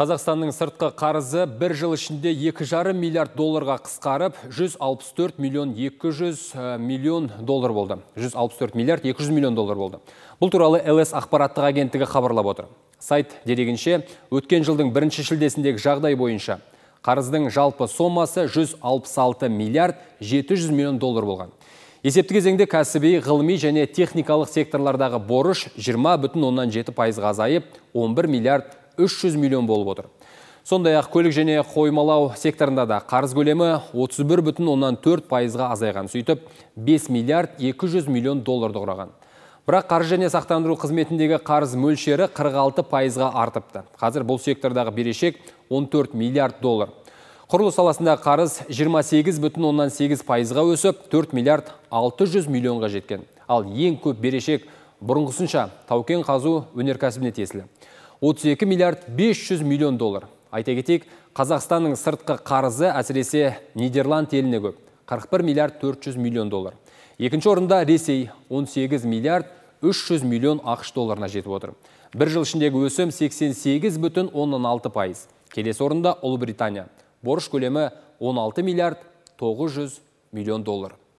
Қазақстанның сыртқы қарызы бір жыл ішінде 2,5 миллиард долларға қысқарып, 164 миллион 200 э, миллион доллар болды. 164 миллиард 200 миллион доллар болды. Бұл туралы ЛС ақпараттық агенттігі хабарлап отыр. Сайт дерегінше, өткен жылдың бірінші шілдесіндегі жағдай бойынша қарыздың жалпы сомасы 166 миллиард 700 миллион доллар болған. Есепті кезеңде кәсіби, ғылыми және техникалық секторлардағы борыш 20 бүтін оннан пайызға азайып, 11 миллиард 300 миллион болып отыр. Сонда яқы көлік және қоймалау секторында да қарыз көлемі 31 бүтін оннан 4 пайызға азайған. Сөйтіп 5 миллиард 200 миллион долларды құраған. Бірақ қаржы және сақтандыру қызметіндегі қарыз мөлшері 46 пайызға артыпты. Қазір бұл сектордағы берешек 14 миллиард доллар. Құрылыс саласында қарыз 28 бүтін оннан 8 пайызға өсіп, 4 миллиард 600 миллионға жеткен. Ал ең көп берешек бұрынғысынша таукен қазу өнеркәсібіне тесілі. 32 миллиард 500 миллион доллар. Айта кетек, Қазақстанның сыртқы қарызы әсіресе Нидерланд еліне көп. 41 миллиард 400 миллион доллар. Екінші орында Ресей 18 миллиард 300 миллион ақш долларына жетіп отыр. Бір жыл ішіндегі өсім 88 бүтін 16 пайыз. Келесі орында Ұлыбритания. Борыш көлемі 16 миллиард 900 миллион доллар.